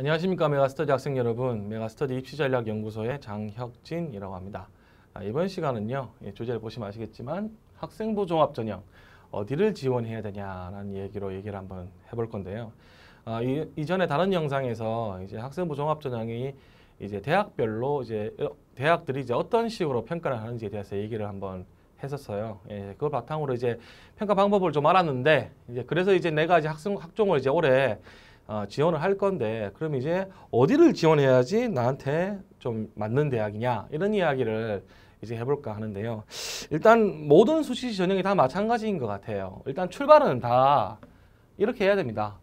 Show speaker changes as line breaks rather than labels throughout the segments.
안녕하십니까 메가스터디 학생 여러분 메가스터디 입시전략연구소의 장혁진이라고 합니다 아, 이번 시간은요 예, 주제를 보시면 아시겠지만 학생부 종합전형 어디를 지원해야 되냐라는 얘기로 얘기를 한번 해볼 건데요 아, 이, 이전에 다른 영상에서 이제 학생부 종합전형이 이제 대학별로 이제 어, 대학들이 이제 어떤 식으로 평가를 하는지에 대해서 얘기를 한번 했었어요. 예, 그 바탕으로 이제 평가 방법을 좀 알았는데 이제 그래서 이제 내가 이제 학생 학종을 이제 올해 어, 지원을 할 건데 그럼 이제 어디를 지원해야지 나한테 좀 맞는 대학이냐 이런 이야기를 이제 해볼까 하는데요. 일단 모든 수시 전형이 다 마찬가지인 것 같아요. 일단 출발은 다 이렇게 해야 됩니다.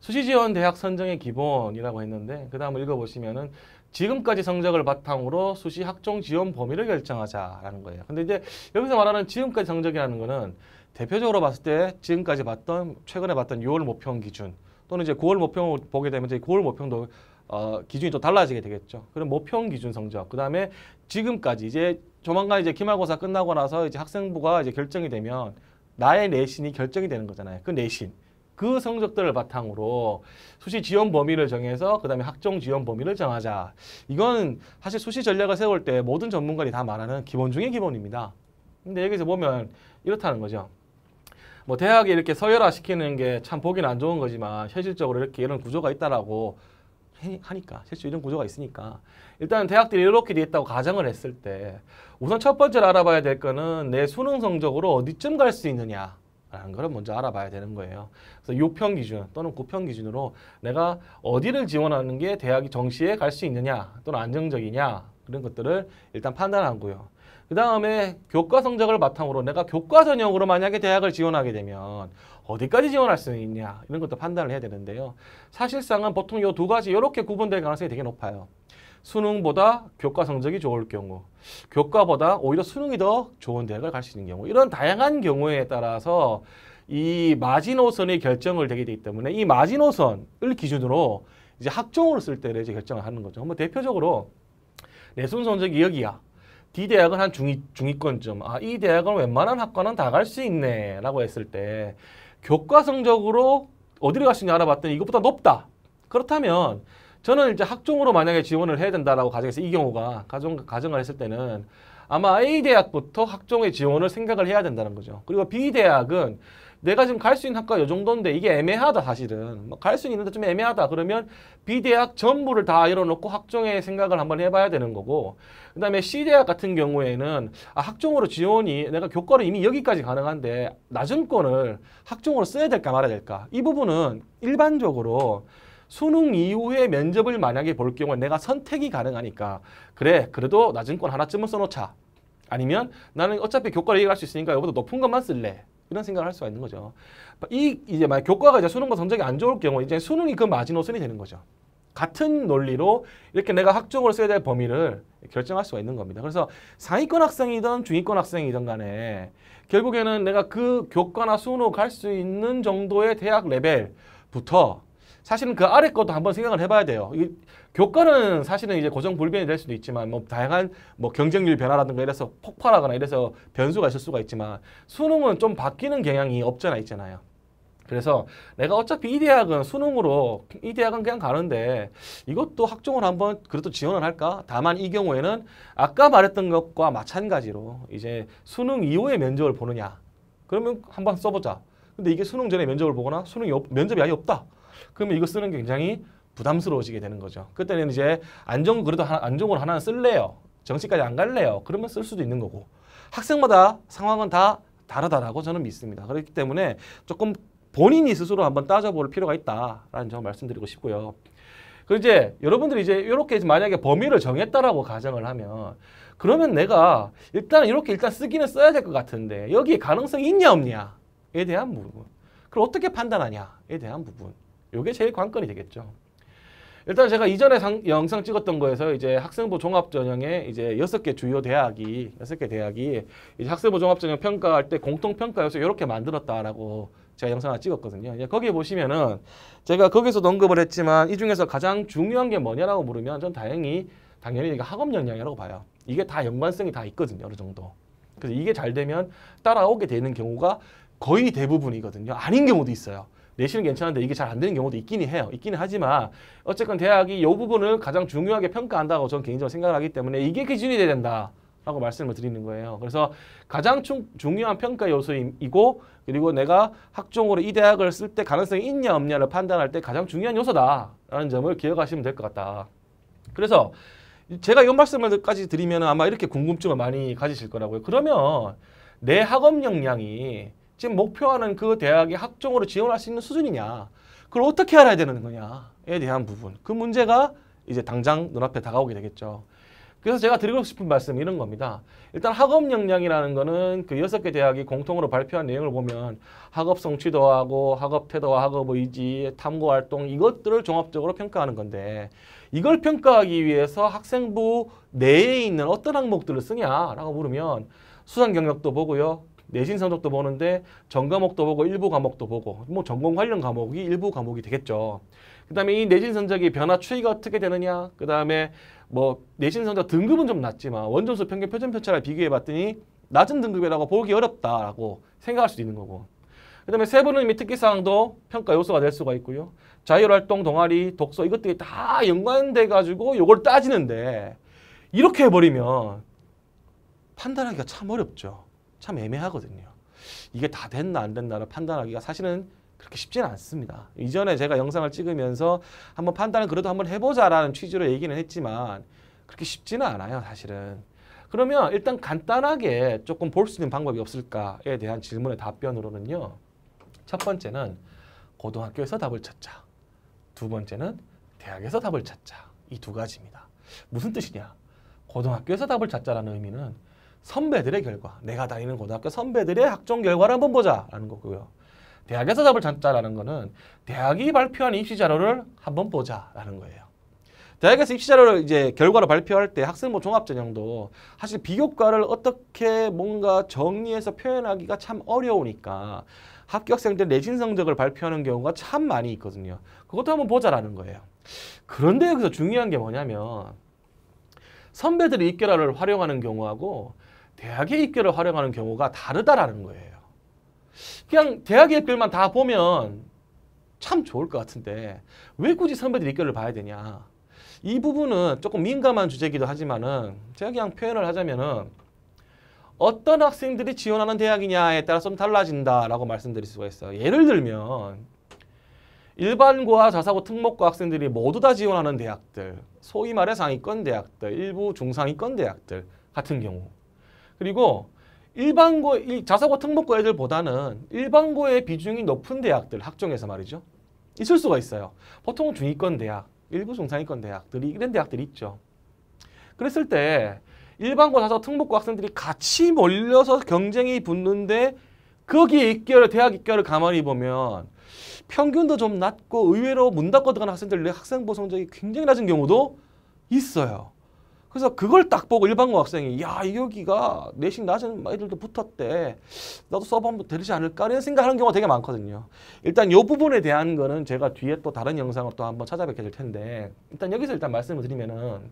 수시 지원 대학 선정의 기본이라고 했는데 그 다음 읽어보시면은 지금까지 성적을 바탕으로 수시 학종 지원 범위를 결정하자라는 거예요. 근데 이제 여기서 말하는 지금까지 성적이라는 거는 대표적으로 봤을 때 지금까지 봤던 최근에 봤던 6월 모평 기준 또는 이제 9월 모평을 보게 되면 이제 9월 모평도 어, 기준이 또 달라지게 되겠죠. 그럼 모평 기준 성적. 그 다음에 지금까지 이제 조만간 이제 기말고사 끝나고 나서 이제 학생부가 이제 결정이 되면 나의 내신이 결정이 되는 거잖아요. 그 내신. 그 성적들을 바탕으로 수시 지원 범위를 정해서 그다음에 학종 지원 범위를 정하자. 이건 사실 수시 전략을 세울 때 모든 전문가들이 다 말하는 기본 중의 기본입니다. 근데 여기서 보면 이렇다는 거죠. 뭐 대학에 이렇게 서열화 시키는 게 참 보기는 안 좋은 거지만 현실적으로 이렇게 이런 구조가 있다라고 하니까 실제 이런 구조가 있으니까 일단 대학들이 이렇게 돼 있다고 가정을 했을 때 우선 첫 번째로 알아봐야 될 거는 내 수능 성적으로 어디쯤 갈 수 있느냐 라는 거를 먼저 알아봐야 되는 거예요. 그래서 요평 기준 또는 고평 기준으로 내가 어디를 지원하는 게 대학이 정시에 갈 수 있느냐 또는 안정적이냐 그런 것들을 일단 판단하고요. 그 다음에 교과 성적을 바탕으로 내가 교과 전형으로 만약에 대학을 지원하게 되면 어디까지 지원할 수 있냐 이런 것도 판단을 해야 되는데요. 사실상은 보통 이 두 가지 이렇게 구분될 가능성이 되게 높아요. 수능보다 교과 성적이 좋을 경우, 교과보다 오히려 수능이 더 좋은 대학을 갈 수 있는 경우 이런 다양한 경우에 따라서 이마지노선이 결정을 되게 되기 때문에 이 마지노선을 기준으로 이제 학종으로 쓸 때를 이제 결정을 하는 거죠. 뭐 대표적으로 내순 성적이 여기야. D 대학은 한 중위, 중위권쯤, 아, 이 e 대학은 웬만한 학과는 다 갈 수 있네. 라고 했을 때, 교과 성적으로 어디를 갈수 있냐 알아봤더니 이것보다 높다. 그렇다면, 저는 이제 학종으로 만약에 지원을 해야 된다라고 가정해서 이 경우가, 가정, 가정을 했을 때는 아마 A 대학부터 학종의 지원을 생각을 해야 된다는 거죠. 그리고 B 대학은 내가 지금 갈 수 있는 학과가 이 정도인데 이게 애매하다 사실은. 뭐 갈수 있는데 좀 애매하다. 그러면 B대학 전부를 다 열어놓고 학종의 생각을 한번 해봐야 되는 거고 그 다음에 C대학 같은 경우에는 아, 학종으로 지원이 내가 교과로 이미 여기까지 가능한데 낮은 권을 학종으로 써야 될까 말아야 될까 이 부분은 일반적으로 수능 이후에 면접을 만약에 볼 경우에 내가 선택이 가능하니까 그래 그래도 낮은 권 하나쯤은 써놓자 아니면 나는 어차피 교과를 이해할 수 있으니까 여기보다 높은 것만 쓸래 이런 생각을 할 수가 있는 거죠. 이 이제 만약 교과가 이제 수능과 성적이 안 좋을 경우 이제 수능이 그 마지노선이 되는 거죠. 같은 논리로 이렇게 내가 학종을 써야 될 범위를 결정할 수가 있는 겁니다. 그래서 상위권 학생이든 중위권 학생이든 간에 결국에는 내가 그 교과나 수능 갈수 있는 정도의 대학 레벨부터 사실은 그 아래 것도 한번 생각을 해봐야 돼요. 이, 교과는 사실은 이제 고정불변이 될 수도 있지만 뭐 다양한 뭐 경쟁률 변화라든가 이래서 폭발하거나 이래서 변수가 있을 수가 있지만 수능은 좀 바뀌는 경향이 없잖아 있잖아요. 그래서 내가 어차피 이 대학은 수능으로 이 대학은 그냥 가는데 이것도 학종을 한번 그래도 지원을 할까? 다만 이 경우에는 아까 말했던 것과 마찬가지로 이제 수능 이후에 면접을 보느냐 그러면 한번 써보자. 근데 이게 수능 전에 면접을 보거나 수능 면접이 아예 없다. 그러면 이거 쓰는 게 굉장히 부담스러워지게 되는 거죠. 그때는 이제 안정 그래도 하나, 안정으로 하나 쓸래요. 정시까지 안 갈래요. 그러면 쓸 수도 있는 거고 학생마다 상황은 다 다르다라고 저는 믿습니다. 그렇기 때문에 조금 본인이 스스로 한번 따져볼 필요가 있다라는 점 말씀드리고 싶고요. 그 이제 여러분들이 이제 이렇게 만약에 범위를 정했다라고 가정을 하면 그러면 내가 일단 이렇게 일단 쓰기는 써야 될 것 같은데 여기에 가능성이 있냐 없냐에 대한 부분 그걸 어떻게 판단하냐에 대한 부분 요게 제일 관건이 되겠죠. 일단 제가 이전에 상, 영상 찍었던 거에서 이제 학생부 종합 전형에 이제 여섯 개 주요 대학이 여섯 개 대학이 이제 학생부 종합 전형 평가할 때 공통 평가 요소 이렇게 만들었다라고 제가 영상 하 찍었거든요. 이제 거기에 보시면은 제가 거기서도 언급을 했지만 이 중에서 가장 중요한 게 뭐냐라고 물으면 전 다행히 당연히 학업 역량이라고 봐요. 이게 다 연관성이 다 있거든요. 어느 정도. 그래서 이게 잘 되면 따라오게 되는 경우가 거의 대부분이거든요. 아닌 경우도 있어요. 내신은 괜찮은데 이게 잘 안 되는 경우도 있긴 해요. 있긴 하지만 어쨌건 대학이 이 부분을 가장 중요하게 평가한다고 저는 개인적으로 생각하기 을 때문에 이게 기준이 돼야 된다. 라고 말씀을 드리는 거예요. 그래서 가장 충, 중요한 평가 요소이고 그리고 내가 학종으로 이 대학을 쓸 때 가능성이 있냐 없냐를 판단할 때 가장 중요한 요소다라는 점을 기억하시면 될 것 같다. 그래서 제가 이 말씀까지 드리면 아마 이렇게 궁금증을 많이 가지실 거라고요. 그러면 내 학업 역량이 지금 목표하는 그 대학의 학종으로 지원할 수 있는 수준이냐 그걸 어떻게 알아야 되는 거냐에 대한 부분 그 문제가 이제 당장 눈앞에 다가오게 되겠죠. 그래서 제가 드리고 싶은 말씀이 런 겁니다. 일단 학업 역량이라는 거는 그 여섯 개 대학이 공통으로 발표한 내용을 보면 학업 성취도하고 학업 태도와 학업 의지, 탐구 활동 이것들을 종합적으로 평가하는 건데 이걸 평가하기 위해서 학생부 내에 있는 어떤 항목들을 쓰냐라고 물으면 수상 경력도 보고요. 내신 성적도 보는데 전 과목도 보고 일부 과목도 보고 뭐 전공 관련 과목이 일부 과목이 되겠죠. 그다음에 이 내신 성적이 변화 추이가 어떻게 되느냐. 그다음에 뭐 내신 성적 등급은 좀 낮지만 원점수 평균 표준 편차를 비교해 봤더니 낮은 등급이라고 보기 어렵다라고 생각할 수도 있는 거고. 그다음에 세부는 이미 특기 사항도 평가 요소가 될 수가 있고요. 자율 활동, 동아리, 독서 이것들이 다 연관돼 가지고 요걸 따지는데 이렇게 해 버리면 판단하기가 참 어렵죠. 참 애매하거든요. 이게 다 됐나 안 됐나를 판단하기가 사실은 그렇게 쉽지는 않습니다. 이전에 제가 영상을 찍으면서 한번 판단을 그래도 한번 해보자라는 취지로 얘기는 했지만 그렇게 쉽지는 않아요, 사실은. 그러면 일단 간단하게 조금 볼 수 있는 방법이 없을까에 대한 질문의 답변으로는요. 첫 번째는 고등학교에서 답을 찾자. 두 번째는 대학에서 답을 찾자. 이 두 가지입니다. 무슨 뜻이냐? 고등학교에서 답을 찾자라는 의미는 선배들의 결과, 내가 다니는 고등학교 선배들의 학종 결과를 한번 보자라는 거고요. 대학에서 답을 찾자라는 거는 대학이 발표한 입시 자료를 한번 보자라는 거예요. 대학에서 입시 자료를 이제 결과를 발표할 때 학생부 뭐 종합전형도 사실 비교과를 어떻게 뭔가 정리해서 표현하기가 참 어려우니까 합격생들 내신 성적을 발표하는 경우가 참 많이 있거든요. 그것도 한번 보자라는 거예요. 그런데 여기서 중요한 게 뭐냐면 선배들이 입결화를 활용하는 경우하고 대학의 입결을 활용하는 경우가 다르다라는 거예요. 그냥 대학의 입결만 다 보면 참 좋을 것 같은데 왜 굳이 선배들 입결을 봐야 되냐. 이 부분은 조금 민감한 주제이기도 하지만은 제가 그냥 표현을 하자면은 어떤 학생들이 지원하는 대학이냐에 따라 좀 달라진다라고 말씀드릴 수가 있어요. 예를 들면 일반고와 자사고 특목고 학생들이 모두 다 지원하는 대학들, 소위 말해 상위권 대학들, 일부 중상위권 대학들 같은 경우 그리고 일반고 자사고 특목고 애들보다는 일반고의 비중이 높은 대학들 학종에서 말이죠. 있을 수가 있어요. 보통 중위권 대학, 일부 중상위권 대학들이 이런 대학들이 있죠. 그랬을 때 일반고 자사고 특목고 학생들이 같이 몰려서 경쟁이 붙는데 거기에 입결 대학 입결을 가만히 보면 평균도 좀 낮고 의외로 문 닫고 들어간 학생들 내 학생보 성적이 굉장히 낮은 경우도 있어요. 그래서 그걸 딱 보고 일반고 학생이 야 여기가 내신 낮은 애들도 붙었대 나도 수 써보면 되지 않을까 이런 생각하는 경우가 되게 많거든요 일단 요 부분에 대한 거는 제가 뒤에 또 다른 영상을 또 한번 찾아뵙게 될 텐데 일단 여기서 일단 말씀을 드리면은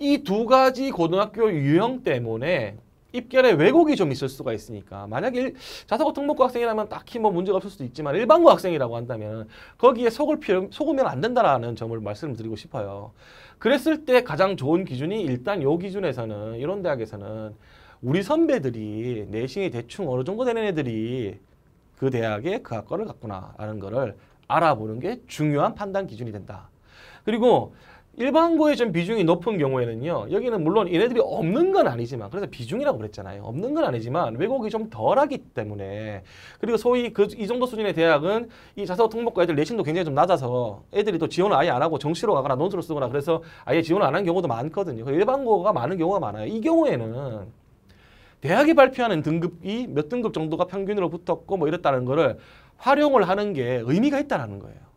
이 두 가지 고등학교 유형 때문에 입결에 왜곡이 좀 있을 수가 있으니까 만약에 자사고 특목고 학생이라면 딱히 뭐 문제가 없을 수도 있지만 일반고 학생이라고 한다면 거기에 속을 필 속으면 안 된다라는 점을 말씀드리고 싶어요. 그랬을 때 가장 좋은 기준이 일단 요 기준에서는 이런 대학에서는 우리 선배들이 내신이 대충 어느 정도 되는 애들이 그 대학에 그 학과를 갔구나라는 거를 알아보는 게 중요한 판단 기준이 된다. 그리고 일반고의 좀 비중이 높은 경우에는요. 여기는 물론 얘네들이 없는 건 아니지만 그래서 비중이라고 그랬잖아요. 없는 건 아니지만 왜곡이 좀 덜하기 때문에 그리고 소위 그 이 정도 수준의 대학은 이 자사 고 특목고 애들 내신도 굉장히 좀 낮아서 애들이 또 지원을 아예 안 하고 정시로 가거나 논술로 쓰거나 그래서 아예 지원을 안 한 경우도 많거든요. 일반고가 많은 경우가 많아요. 이 경우에는 대학이 발표하는 등급이 몇 등급 정도가 평균으로 붙었고 뭐 이랬다는 거를 활용을 하는 게 의미가 있다라는 거예요.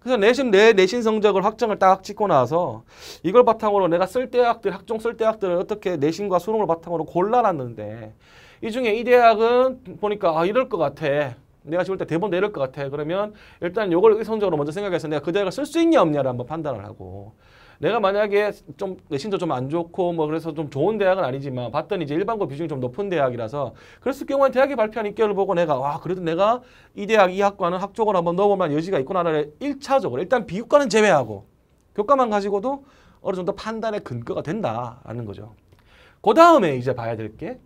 그래서 내신내 내신 성적을 확정을 딱 찍고 나서 이걸 바탕으로 내가 쓸 대학들 학종 쓸 대학들을 어떻게 내신과 수능을 바탕으로 골라놨는데 이 중에 이 대학은 보니까 아 이럴 것 같아. 내가 지금 일단 대본 내릴 것 같아. 그러면 일단 요걸 의성적으로 먼저 생각해서 내가 그 대학을 쓸 수 있냐 없냐를 한번 판단을 하고 내가 만약에 좀 내신도 좀 안 좋고 뭐 그래서 좀 좋은 대학은 아니지만 봤더니 이제 일반고 비중이 좀 높은 대학이라서 그랬을 경우에 대학이 발표한 인결을 보고 내가 와 아, 그래도 내가 이 대학 이 학과는 학종을 한번 넣어보면 여지가 있구나를 일차적으로 일단 비교과는 제외하고 교과만 가지고도 어느 정도 판단의 근거가 된다라는 거죠. 그 다음에 이제 봐야 될 게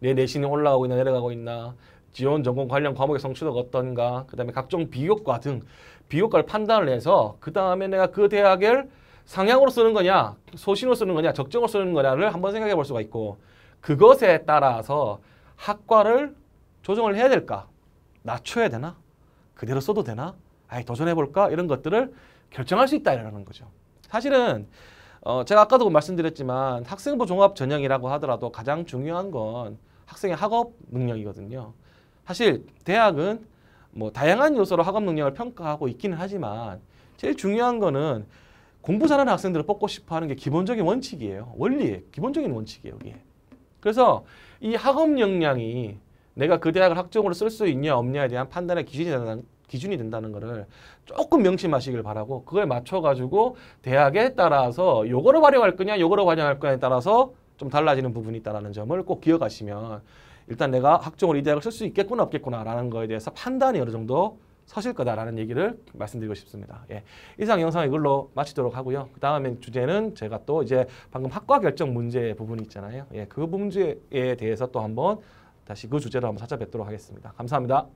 내 내신이 올라가고 있나 내려가고 있나 지원 전공 관련 과목의 성취도가 어떤가 그 다음에 각종 비교과 등 비교과를 판단을 해서 그 다음에 내가 그 대학을 상향으로 쓰는 거냐, 소신으로 쓰는 거냐, 적정으로 쓰는 거냐를 한번 생각해 볼 수가 있고 그것에 따라서 학과를 조정을 해야 될까? 낮춰야 되나? 그대로 써도 되나? 아예 도전해 볼까? 이런 것들을 결정할 수 있다라는 거죠. 사실은 어 제가 아까도 말씀드렸지만 학생부 종합 전형이라고 하더라도 가장 중요한 건 학생의 학업 능력이거든요. 사실 대학은 뭐 다양한 요소로 학업 능력을 평가하고 있기는 하지만 제일 중요한 거는 공부 잘하는 학생들을 뽑고 싶어 하는 게 기본적인 원칙이에요. 원리에 기본적인 원칙이에요. 이게. 그래서 이 학업 역량이 내가 그 대학을 학종으로 쓸 수 있냐 없냐에 대한 판단의 기준이 된다는, 기준이 된다는 거를 조금 명심하시길 바라고 그거에 맞춰가지고 대학에 따라서 요거를 활용할 거냐 요거를 활용할 거냐에 따라서 좀 달라지는 부분이 있다는 점을 꼭 기억하시면 일단 내가 학종을이 대학을 쓸 수 있겠구나 없겠구나라는 거에 대해서 판단이 어느 정도 서실 거다라는 얘기를 말씀드리고 싶습니다. 예. 이상 영상 이걸로 마치도록 하고요. 그 다음에 주제는 제가 또 이제 방금 학과 결정 문제 부분이 있잖아요. 예, 그 문제에 대해서 또 한번 다시 그 주제로 한번 찾아뵙도록 하겠습니다. 감사합니다.